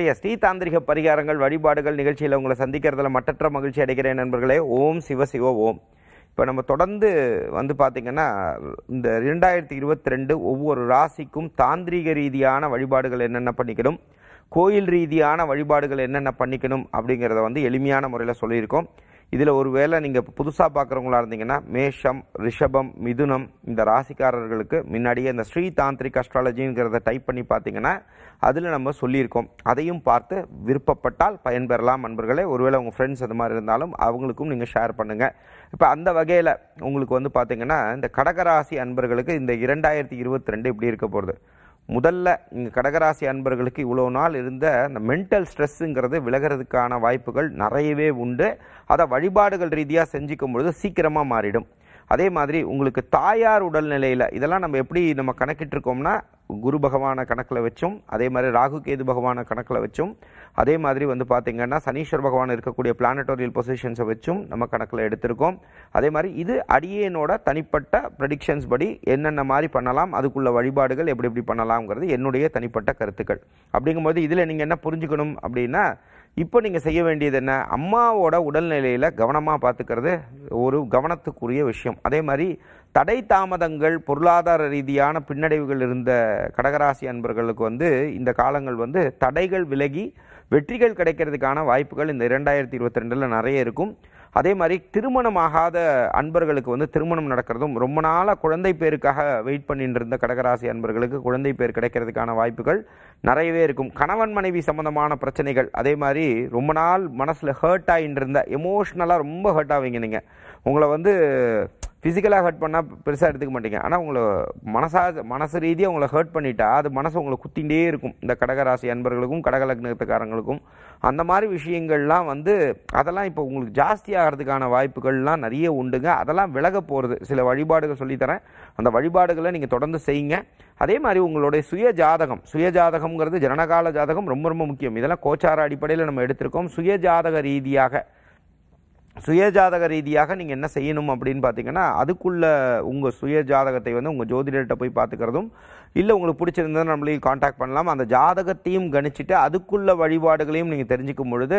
இன்றைய ஸ்ரீதாந்திரிக பரிகாரங்கள் வழிபாடுகள் நிகழ்ச்சியில் உங்களை சந்திக்கிறதுல மற்ற மகிழ்ச்சி அடைகிறேன் நண்பர்களே ஓம் சிவ சிவ ஓம் இப்போ நம்ம தொடர்ந்து வந்து பார்த்திங்கன்னா இந்த ரெண்டாயிரத்தி இருபத்தி ரெண்டு ஒவ்வொரு ராசிக்கும் தாந்திரிக ரீதியான வழிபாடுகள் என்னென்ன பண்ணிக்கணும் கோயில் ரீதியான வழிபாடுகள் என்னென்ன பண்ணிக்கணும் அப்படிங்கிறத வந்து எளிமையான முறையில் சொல்லியிருக்கோம் இதில் ஒரு வேளை நீங்கள் புதுசாக பார்க்குறவங்களா இருந்தீங்கன்னா மேஷம் ரிஷபம் மிதுனம் இந்த ராசிக்காரர்களுக்கு முன்னாடியே இந்த ஸ்ரீ தாந்திரிக் அஸ்ட்ராலஜிங்கிறத டைப் பண்ணி பார்த்தீங்கன்னா அதில் நம்ம சொல்லியிருக்கோம் அதையும் பார்த்து விருப்பப்பட்டால் பயன்பெறலாம் நண்பர்களே ஒருவேளை உங்கள் ஃப்ரெண்ட்ஸ் அது மாதிரி இருந்தாலும் அவங்களுக்கும் நீங்கள் ஷேர் பண்ணுங்கள் இப்போ அந்த வகையில் உங்களுக்கு வந்து பார்த்திங்கன்னா இந்த கடகராசி அன்பர்களுக்கு இந்த இரண்டாயிரத்தி இருபத்தி ரெண்டு இப்படி இருக்க போகிறது முதல்ல இங்கே கடகராசி அன்பர்களுக்கு இவ்வளோ நாள் இருந்த அந்த மென்டல் ஸ்ட்ரெஸ்ஸுங்கிறது விலகிறதுக்கான வாய்ப்புகள் நிறையவே உண்டு அதை வழிபாடுகள் ரீதியாக செஞ்சுக்கும் பொழுது சீக்கிரமாக மாறிடும் அதே மாதிரி உங்களுக்கு தாயார் உடல்நிலையில் இதெல்லாம் நம்ம எப்படி நம்ம கணக்கிட்டு இருக்கோம்னா குரு பகவான கணக்கில் வச்சும் அதே மாதிரி ராகு கேது பகவான கணக்கில் வச்சும் அதே மாதிரி வந்து பார்த்திங்கன்னா சனீஸ்வர் பகவான் இருக்கக்கூடிய பிளானட்டோரியல் பொசிஷன்ஸை வச்சும் நம்ம கணக்கில் எடுத்திருக்கோம் அதே மாதிரி இது அடியேனோட தனிப்பட்ட ப்ரெடிக்ஷன்ஸ் படி என்னென்ன மாதிரி பண்ணலாம் அதுக்குள்ள வழிபாடுகள் எப்படி எப்படி பண்ணலாம்ங்கிறது என்னுடைய தனிப்பட்ட கருத்துக்கள் அப்படிங்கும்போது இதில் நீங்கள் என்ன புரிஞ்சுக்கணும் அப்படின்னா இப்போ நீங்கள் செய்ய வேண்டியது என்ன அம்மாவோட உடல்நிலையில் கவனமாக பார்த்துக்கிறது ஒரு கவனத்துக்குரிய விஷயம் அதே மாதிரி தடை தாமதங்கள் பொருளாதார ரீதியான பின்னடைவுகள் இருந்த கடகராசி அன்பர்களுக்கு வந்து இந்த காலங்கள் வந்து தடைகள் விலகி வெற்றிகள் கிடைக்கிறதுக்கான வாய்ப்புகள் இந்த இரண்டாயிரத்தி இருபத்தி ரெண்டில் நிறைய இருக்கும் அதே மாதிரி திருமணமாகாத அன்பர்களுக்கு வந்து திருமணம் நடக்கிறதும் ரொம்ப நாளாக குழந்தை பேருக்காக வெயிட் பண்ணிட்டு இருந்த கடகராசி அன்பர்களுக்கு குழந்தை பேர் கிடைக்கிறதுக்கான வாய்ப்புகள் நிறையவே இருக்கும் கணவன் மனைவி சம்மந்தமான பிரச்சனைகள் அதே மாதிரி ரொம்ப நாள் மனசில் ஹர்ட் ஆகிட்டு இருந்த எமோஷ்னலாக ரொம்ப ஹர்ட் ஆவீங்க நீங்கள் உங்களை வந்து ஃபிசிக்கலாக ஹர்ட் பண்ணால் பெருசாக எடுத்துக்க மாட்டீங்க ஆனால் உங்களை மனசா மனசு ரீதியாக உங்களை ஹர்ட் பண்ணிட்டா அது மனசு உங்களை குத்திகிட்டே இருக்கும் இந்த கடகராசி அன்பர்களுக்கும் கடகலக்னத்துக்காரங்களுக்கும் அந்த மாதிரி விஷயங்கள்லாம் வந்து அதெல்லாம் இப்போ உங்களுக்கு ஜாஸ்தி ஆகிறதுக்கான வாய்ப்புகள்லாம் நிறைய உண்டுங்க அதெல்லாம் விலக போகிறது சில வழிபாடுகள் சொல்லித்தரேன் அந்த வழிபாடுகளை நீங்கள் தொடர்ந்து செய்யுங்க அதே மாதிரி உங்களுடைய சுய ஜாதகம் சுய ஜாதகம்ங்கிறது ஜனனகால ஜாதகம் ரொம்ப ரொம்ப முக்கியம் இதெல்லாம் கோச்சார அடிப்படையில் நம்ம எடுத்திருக்கோம் சுய ஜாதக ரீதியாக சுயஜாதக ரீதியாக நீங்கள் என்ன செய்யணும் அப்படின்னு பார்த்தீங்கன்னா அதுக்குள்ளே உங்கள் சுய ஜாதகத்தை வந்து உங்கள் ஜோதிடர்கிட்ட போய் பார்த்துக்கிறதும் இல்லை உங்களுக்கு பிடிச்சிருந்தா நம்மளையும் காண்டாக்ட் பண்ணலாம் அந்த ஜாதகத்தையும் கணிச்சுட்டு அதுக்குள்ள வழிபாடுகளையும் நீங்கள் தெரிஞ்சுக்கும் பொழுது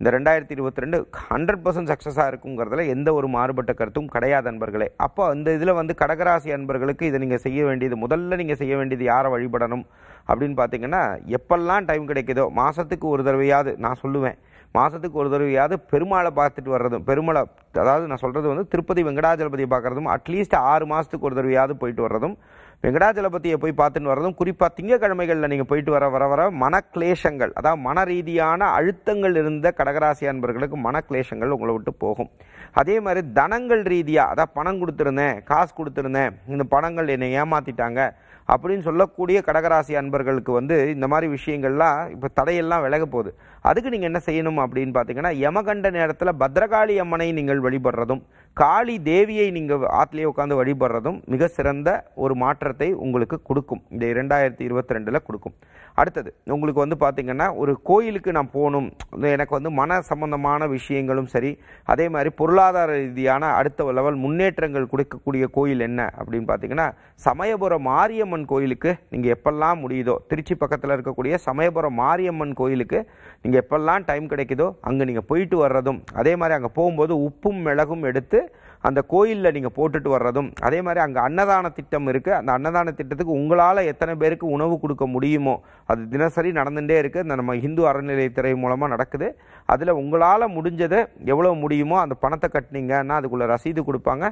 இந்த ரெண்டாயிரத்தி இருபத்தி ரெண்டு ஹண்ட்ரட் பர்சன்ட் சக்ஸஸாக இருக்குங்கிறதுல எந்த ஒரு மாறுபட்ட கருத்தும் கிடையாது அன்பர்களே அப்போ அந்த இதில் வந்து கடகராசி அன்பர்களுக்கு இதை நீங்கள் செய்ய வேண்டியது முதல்ல நீங்கள் செய்ய வேண்டியது யாரை வழிபடணும் அப்படின்னு பார்த்தீங்கன்னா எப்பெல்லாம் டைம் கிடைக்குதோ மாதத்துக்கு ஒரு தடவையாவது நான் சொல்லுவேன் மாதத்துக்கு ஒரு தடவையாவது பெருமாளை பார்த்துட்டு வர்றதும் பெருமாளை அதாவது நான் சொல்கிறது வந்து திருப்பதி வெங்கடாஜலபதியை பார்க்குறதும் அட்லீஸ்ட் ஆறு மாதத்துக்கு ஒரு தடவையாவது போயிட்டு வர்றதும் வெங்கடாஜலபதியை போய் பார்த்துட்டு வர்றதும் குறிப்பாக திங்கக்கிழமைகளில் நீங்கள் போயிட்டு வர வர வர மனக்லேஷங்கள் அதாவது மன ரீதியான அழுத்தங்கள் இருந்த கடகராசி அன்பர்களுக்கு மனக்லேஷங்கள் உங்களை விட்டு போகும் அதே மாதிரி தனங்கள் ரீதியாக அதாவது பணம் கொடுத்துருந்தேன் காசு கொடுத்துருந்தேன் இந்த பணங்கள் என்னை ஏமாற்றிட்டாங்க அப்படின்னு சொல்லக்கூடிய கடகராசி அன்பர்களுக்கு வந்து இந்த மாதிரி விஷயங்கள்லாம் இப்போ தடையெல்லாம் விலக போகுது அதுக்கு நீங்கள் என்ன செய்யணும் அப்படின்னு பார்த்தீங்கன்னா யமகண்ட நேரத்தில் பத்ரகாளி அம்மனை நீங்கள் வழிபடுறதும் காளி தேவியை நீங்கள் ஆற்றுலேயே உட்காந்து வழிபடுறதும் மிக சிறந்த ஒரு மாற்றத்தை உங்களுக்கு கொடுக்கும் இந்த இரண்டாயிரத்தி இருபத்தி ரெண்டில் கொடுக்கும் அடுத்தது உங்களுக்கு வந்து பார்த்திங்கன்னா ஒரு கோயிலுக்கு நான் போகணும் எனக்கு வந்து மன சம்பந்தமான விஷயங்களும் சரி அதே மாதிரி பொருளாதார ரீதியான அடுத்த லெவல் முன்னேற்றங்கள் கொடுக்கக்கூடிய கோயில் என்ன அப்படின்னு பார்த்தீங்கன்னா சமயபுரம் மாரியம்மன் கோயிலுக்கு நீங்கள் எப்பெல்லாம் முடியுதோ திருச்சி பக்கத்தில் இருக்கக்கூடிய சமயபுரம் மாரியம்மன் கோயிலுக்கு நீங்கள் எப்பெல்லாம் டைம் கிடைக்குதோ அங்கே நீங்கள் போயிட்டு வர்றதும் அதே மாதிரி அங்கே போகும்போது உப்பும் மிளகும் எடுத்து அந்த கோயிலில் நீங்கள் போட்டுட்டு வர்றதும் அதே மாதிரி அங்கே அன்னதான திட்டம் இருக்குது அந்த அன்னதான திட்டத்துக்கு உங்களால் எத்தனை பேருக்கு உணவு கொடுக்க முடியுமோ அது தினசரி நடந்துகிட்டே இருக்குது இந்த நம்ம ஹிந்து அறநிலையத்துறை மூலமாக நடக்குது அதில் உங்களால் முடிஞ்சதை எவ்வளோ முடியுமோ அந்த பணத்தை கட்டினீங்கன்னா அதுக்குள்ளே ரசீது கொடுப்பாங்க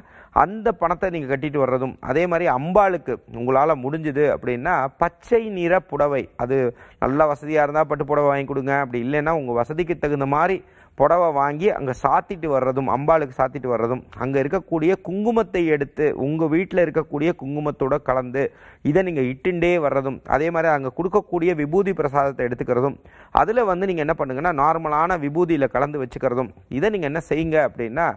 அந்த பணத்தை நீங்கள் கட்டிட்டு வர்றதும் அதே மாதிரி அம்பாளுக்கு உங்களால் முடிஞ்சது அப்படின்னா பச்சை நிற புடவை அது நல்ல வசதியாக இருந்தால் பட்டு புடவை வாங்கி கொடுங்க அப்படி இல்லைன்னா உங்கள் வசதிக்கு தகுந்த மாதிரி புடவை வாங்கி அங்கே சாத்திட்டு வர்றதும் அம்பாளுக்கு சாத்திட்டு வர்றதும் அங்கே இருக்கக்கூடிய குங்குமத்தை எடுத்து உங்கள் வீட்டில் இருக்கக்கூடிய குங்குமத்தோடு கலந்து இதை நீங்கள் இட்டுண்டே வர்றதும் அதே மாதிரி அங்கே கொடுக்கக்கூடிய விபூதி பிரசாதத்தை எடுத்துக்கிறதும் அதில் வந்து நீங்கள் என்ன பண்ணுங்கன்னா நார்மலான விபூதியில் கலந்து வச்சுக்கிறதும் இதை நீங்கள் என்ன செய்யுங்க அப்படின்னா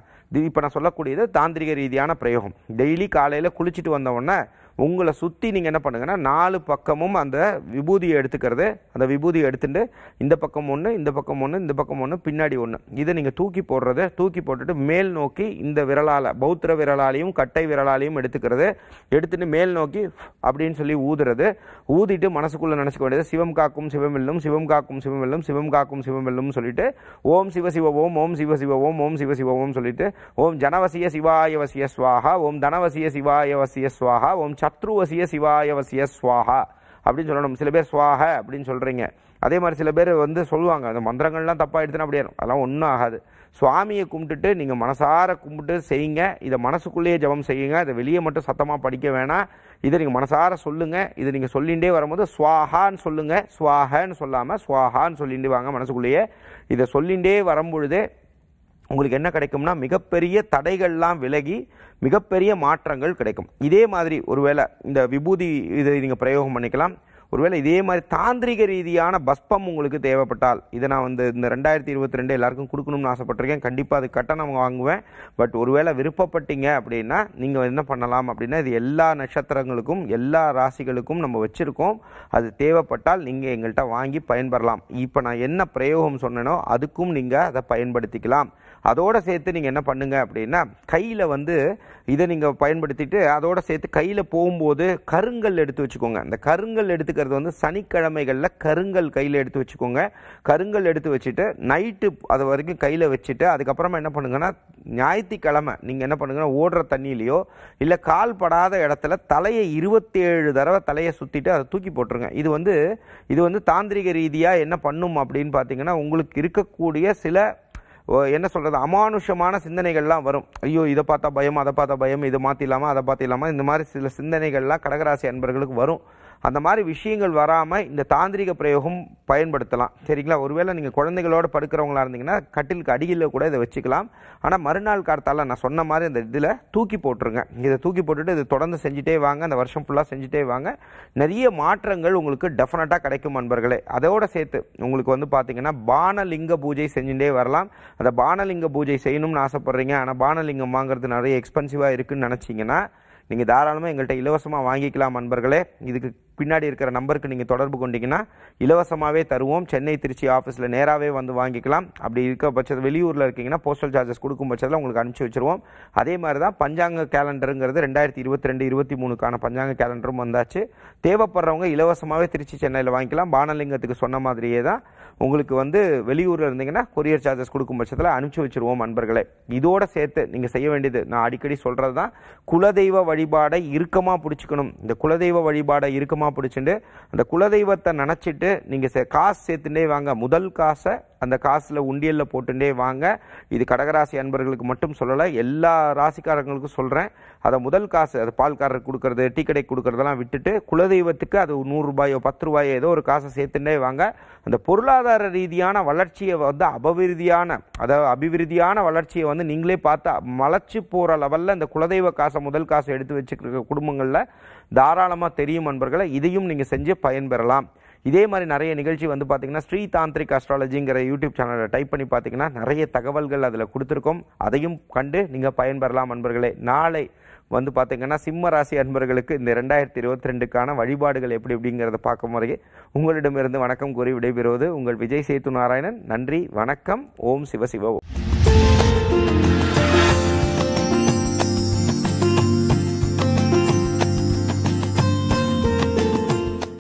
இப்போ நான் சொல்லக்கூடியது தாந்திரிக ரீதியான பிரயோகம் டெய்லி காலையில் குளிச்சுட்டு வந்தவுடனே உங்களை சுற்றி நீங்கள் என்ன பண்ணுங்கன்னா நாலு பக்கமும் அந்த விபூதியை எடுத்துக்கிறது அந்த விபூதியை எடுத்துகிட்டு இந்த பக்கம் ஒன்று இந்த பக்கம் ஒன்று இந்த பக்கம் ஒன்று பின்னாடி ஒன்று இதை நீங்கள் தூக்கி போடுறது தூக்கி போட்டுட்டு மேல் நோக்கி இந்த விரலால் பௌத்திர விரலாலையும் கட்டை விரலாலையும் எடுத்துக்கிறது எடுத்துகிட்டு மேல் நோக்கி அப்படின்னு சொல்லி ஊதுறது ஊதிட்டு மனசுக்குள்ளே நினச்சிக்க வேண்டியது சிவம் காக்கும் சிவமில்லும் சிவம் காக்கும் சிவமில்லும் சிவம் காக்கும் சிவமில்லும் சொல்லிட்டு ஓம் சிவ சிவ ஓம் ஓம் சிவ சிவ ஓம் ஓம் சிவ சிவ ஓம் சொல்லிட்டு ஓம் ஜனவசிய சிவாயவசிய சுவாகா ஓம் தனவசிய சிவாயவசிய சுவாகா ஓம் சத்ருவசிய சிவாயவசிய சுவாகா அப்படின்னு சொல்லணும் சில பேர் சுவாக அப்படின்னு சொல்கிறீங்க அதே மாதிரி சில பேர் வந்து சொல்லுவாங்க அந்த மந்திரங்கள்லாம் தப்பாக தப்பாகிடுதுன்னு அப்படியே அதெல்லாம் ஒன்றும் ஆகாது சுவாமியை கும்பிட்டுட்டு நீங்கள் மனசார கும்பிட்டு செய்யுங்க இதை மனசுக்குள்ளேயே ஜபம் செய்யுங்க இதை வெளியே மட்டும் சத்தமாக படிக்க வேணாம் இதை நீங்கள் மனசார சொல்லுங்கள் இதை நீங்கள் சொல்லிகிட்டே வரும்போது ஸ்வாஹான்னு சொல்லுங்கள் ஸ்வாஹன்னு சொல்லாமல் ஸ்வாஹான்னு சொல்லிட்டு வாங்க மனசுக்குள்ளேயே இதை சொல்லிகிட்டே வரும்பொழுது உங்களுக்கு என்ன கிடைக்கும்னா மிகப்பெரிய தடைகள்லாம் விலகி மிகப்பெரிய மாற்றங்கள் கிடைக்கும் இதே மாதிரி ஒருவேளை இந்த விபூதி இதை நீங்கள் பிரயோகம் பண்ணிக்கலாம் ஒருவேளை இதே மாதிரி தாந்திரிக ரீதியான பஸ்பம் உங்களுக்கு தேவைப்பட்டால் இதை நான் வந்து இந்த ரெண்டாயிரத்தி இருபத்தி ரெண்டு எல்லாருக்கும் கொடுக்கணும்னு ஆசைப்பட்டிருக்கேன் கண்டிப்பாக அது கட்டணம் வாங்குவேன் பட் ஒருவேளை விருப்பப்பட்டீங்க அப்படின்னா நீங்கள் என்ன பண்ணலாம் அப்படின்னா இது எல்லா நட்சத்திரங்களுக்கும் எல்லா ராசிகளுக்கும் நம்ம வச்சுருக்கோம் அது தேவைப்பட்டால் நீங்கள் எங்கள்கிட்ட வாங்கி பயன்பெறலாம் இப்போ நான் என்ன பிரயோகம் சொன்னேனோ அதுக்கும் நீங்கள் அதை பயன்படுத்திக்கலாம் அதோடு சேர்த்து நீங்கள் என்ன பண்ணுங்கள் அப்படின்னா கையில் வந்து இதை நீங்கள் பயன்படுத்திட்டு அதோடு சேர்த்து கையில் போகும்போது கருங்கல் எடுத்து வச்சுக்கோங்க அந்த கருங்கல் எடுத்துக்கிறது வந்து சனிக்கிழமைகளில் கருங்கல் கையில் எடுத்து வச்சுக்கோங்க கருங்கல் எடுத்து வச்சுட்டு நைட்டு அது வரைக்கும் கையில் வச்சுட்டு அதுக்கப்புறமா என்ன பண்ணுங்கன்னா ஞாயிற்றுக்கிழமை நீங்கள் என்ன பண்ணுங்கன்னா ஓடுற தண்ணியிலையோ இல்லை கால் படாத இடத்துல தலையை இருபத்தேழு தடவை தலையை சுற்றிட்டு அதை தூக்கி போட்டுருங்க இது வந்து இது வந்து தாந்திரிக ரீதியாக என்ன பண்ணும் அப்படின்னு பார்த்தீங்கன்னா உங்களுக்கு இருக்கக்கூடிய சில என்ன சொல்கிறது அமானுஷமான சிந்தனைகள்லாம் வரும் ஐயோ இதை பார்த்தா பயம் அதை பார்த்தா பயம் இது மாற்றிடலாமா அதை இல்லாமல் இந்த மாதிரி சில சிந்தனைகள்லாம் கடகராசி அன்பர்களுக்கு வரும் அந்த மாதிரி விஷயங்கள் வராமல் இந்த தாந்திரிக பிரயோகம் பயன்படுத்தலாம் சரிங்களா ஒருவேளை நீங்கள் குழந்தைகளோட படுக்கிறவங்களா இருந்தீங்கன்னா கட்டிலுக்கு அடியில் கூட இதை வச்சுக்கலாம் ஆனால் மறுநாள் கார்த்தால நான் சொன்ன மாதிரி அந்த இதில் தூக்கி போட்டுருங்க இதை தூக்கி போட்டுட்டு இதை தொடர்ந்து செஞ்சுட்டே வாங்க அந்த வருஷம் ஃபுல்லாக செஞ்சுட்டே வாங்க நிறைய மாற்றங்கள் உங்களுக்கு டெஃபினட்டாக கிடைக்கும் நண்பர்களே அதோடு சேர்த்து உங்களுக்கு வந்து பார்த்தீங்கன்னா பானலிங்க பூஜை செஞ்சுட்டே வரலாம் அந்த பானலிங்க பூஜை செய்யணும்னு ஆசைப்பட்றீங்க ஆனால் பானலிங்கம் வாங்குறது நிறைய எக்ஸ்பென்சிவாக இருக்குதுன்னு நினச்சிங்கன்னா நீங்கள் தாராளமாக எங்கள்கிட்ட இலவசமாக வாங்கிக்கலாம் நண்பர்களே இதுக்கு பின்னாடி இருக்கிற நம்பருக்கு நீங்கள் தொடர்பு கொண்டீங்கன்னா இலவசமாகவே தருவோம் சென்னை திருச்சி ஆஃபீஸில் நேராகவே வந்து வாங்கிக்கலாம் அப்படி இருக்க பட்சத்தில் வெளியூரில் இருக்கீங்கன்னா போஸ்டல் சார்ஜஸ் கொடுக்கும் பட்சத்தில் உங்களுக்கு அனுப்பிச்சி வச்சுருவோம் அதே மாதிரி தான் பஞ்சாங்க கேலண்டருங்கிறது ரெண்டாயிரத்தி இருபத்தி ரெண்டு இருபத்தி மூணுக்கான பஞ்சாங்க கேலண்டரும் வந்தாச்சு தேவைப்படுறவங்க இலவசமாகவே திருச்சி சென்னையில் வாங்கிக்கலாம் பானலிங்கத்துக்கு சொன்ன மாதிரியே தான் உங்களுக்கு வந்து வெளியூரில் இருந்தீங்கன்னா கொரியர் சார்ஜஸ் கொடுக்கும் பட்சத்தில் அனுப்பிச்சி வச்சுருவோம் அன்பர்களை இதோடு சேர்த்து நீங்கள் செய்ய வேண்டியது நான் அடிக்கடி சொல்கிறது தான் குலதெய்வ வழிபாடை இறுக்கமாக பிடிச்சிக்கணும் இந்த குலதெய்வ வழிபாடை இறுக்கமாக பிடிச்சிட்டு அந்த குலதெய்வத்தை நினச்சிட்டு நீங்கள் சே காசு சேர்த்துட்டே வாங்க முதல் காசை அந்த காசில் உண்டியலில் போட்டுட்டே வாங்க இது கடகராசி அன்பர்களுக்கு மட்டும் சொல்லலை எல்லா ராசிக்காரங்களுக்கும் சொல்கிறேன் அதை முதல் காசு அது பால்காரருக்கு கொடுக்கறது டீ கடை கொடுக்கறதெல்லாம் விட்டுட்டு குலதெய்வத்துக்கு அது நூறு ரூபாயோ பத்து ரூபாயோ ஏதோ ஒரு காசை சேர்த்துட்டே வாங்க அந்த பொருளாதார ரீதியான வளர்ச்சியை வந்து அபவிருதியான அதாவது அபிவிருதியான வளர்ச்சியை வந்து நீங்களே பார்த்து மலர்ச்சி போகிற லெவலில் இந்த குலதெய்வ காசை முதல் காசை எடுத்து வச்சுருக்க குடும்பங்களில் தாராளமாக தெரியும் அன்பர்களை இதையும் நீங்கள் செஞ்சு பயன்பெறலாம் இதே மாதிரி நிறைய நிகழ்ச்சி வந்து பார்த்திங்கன்னா ஸ்ரீ தாந்திரிக் அஸ்ட்ராலஜிங்கிற யூடியூப் சேனலை டைப் பண்ணி பார்த்தீங்கன்னா நிறைய தகவல்கள் அதில் கொடுத்துருக்கோம் அதையும் கண்டு நீங்கள் பயன்பெறலாம் அன்பர்களே நாளை வந்து பார்த்திங்கன்னா சிம்ம ராசி அன்பர்களுக்கு இந்த ரெண்டாயிரத்தி இருபத்தி ரெண்டுக்கான வழிபாடுகள் எப்படி எப்படிங்கிறத பார்க்கும் முறையே உங்களிடமிருந்து வணக்கம் கூறி விடைபெறுவது உங்கள் விஜய் சேத்து நாராயணன் நன்றி வணக்கம் ஓம் சிவசிவ ஓம்